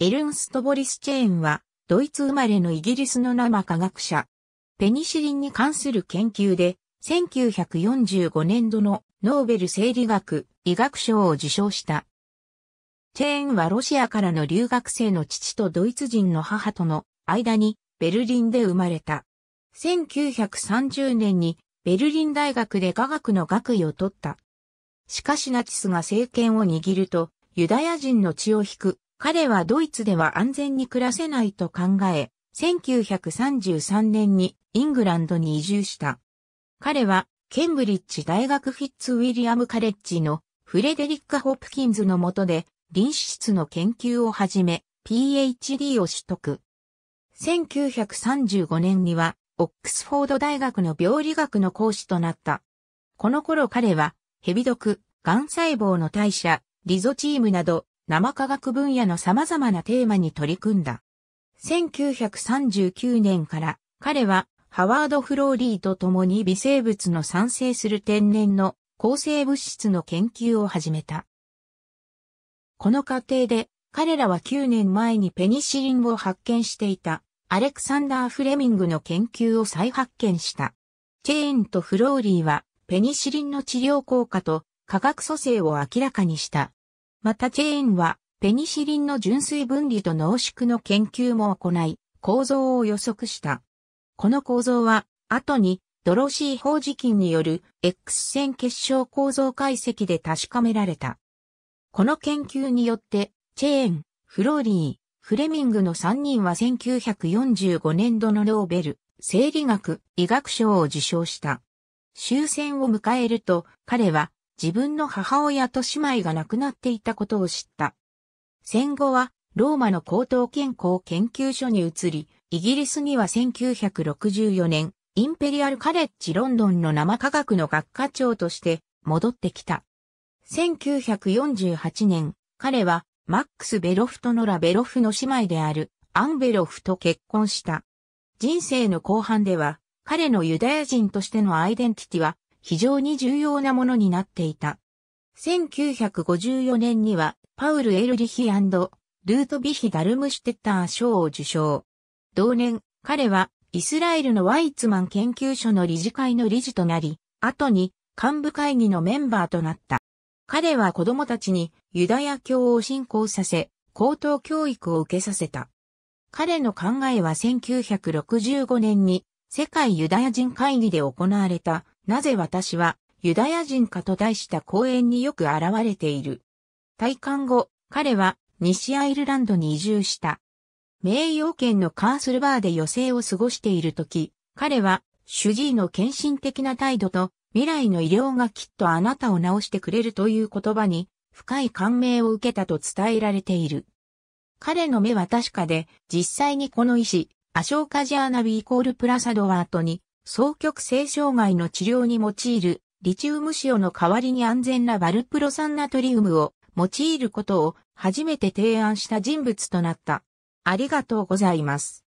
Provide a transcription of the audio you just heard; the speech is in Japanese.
エルンスト・ボリスチェーンは、ドイツ生まれのイギリスの生科学者。ペニシリンに関する研究で、1945年度のノーベル生理学、医学賞を受賞した。チェーンはロシアからの留学生の父とドイツ人の母との間にベルリンで生まれた。1930年にベルリン大学で科学の学位を取った。しかしナチスが政権を握るとユダヤ人の血を引く彼はドイツでは安全に暮らせないと考え、1933年にイングランドに移住した。彼はケンブリッジ大学フィッツウィリアムカレッジのフレデリック・ホップキンズの下で臨死室の研究を始め PhD を取得。1935年にはオックスフォード大学の病理学の講師となった。この頃彼はヘビ毒、癌細胞の代謝、リゾチームなど生科学分野の様々なテーマに取り組んだ。1939年から彼はハワード・フローリーと共に微生物の産生する天然の抗生物質の研究を始めた。この過程で彼らは9年前にペニシリンを発見していたアレクサンダー・フレミングの研究を再発見した。チェーンとフローリーはペニシリンの治療効果と化学組成を明らかにした。またチェーンは、ペニシリンの純粋分離と濃縮の研究も行い、構造を予測した。この構造は、後に、ドロシー法事菌による X 線結晶構造解析で確かめられた。この研究によって、チェーン、フローリー、フレミングの3人は1945年度のノーベル、生理学、医学賞を受賞した。終戦を迎えると、彼は自分の母親と姉妹が亡くなっていたことを知った。戦後はローマの高等健康研究所に移り、イギリスには1964年、インペリアルカレッジロンドンの生科学の学科長として戻ってきた。1948年、彼はマックス・ベロフとノラ・ベロフの姉妹であるアン・ベロフと結婚した。人生の後半では、彼のユダヤ人としてのアイデンティティは非常に重要なものになっていた。1954年には、パウル・エルリヒルートビヒ・ダルムシュテッター賞を受賞。同年、彼は、イスラエルのワイツマン研究所の理事会の理事となり、後に幹部会議のメンバーとなった。彼は子供たちにユダヤ教を信仰させ、高等教育を受けさせた。彼の考えは1965年に世界ユダヤ人会議で行われたなぜ私はユダヤ人かと題した講演によく現れている。退官後、彼は西アイルランドに移住した。名誉県のカーソルバーで余生を過ごしているとき、彼は主治医の献身的な態度と未来の医療がきっとあなたを治してくれるという言葉に深い感銘を受けたと伝えられている。彼の目は確かで、実際にこの医師、アショーカジアナビイコールプラサドワートに双極性障害の治療に用いるリチウム塩の代わりに安全なバルプロ酸ナトリウムを用いることを初めて提案した人物となった。ありがとうございます。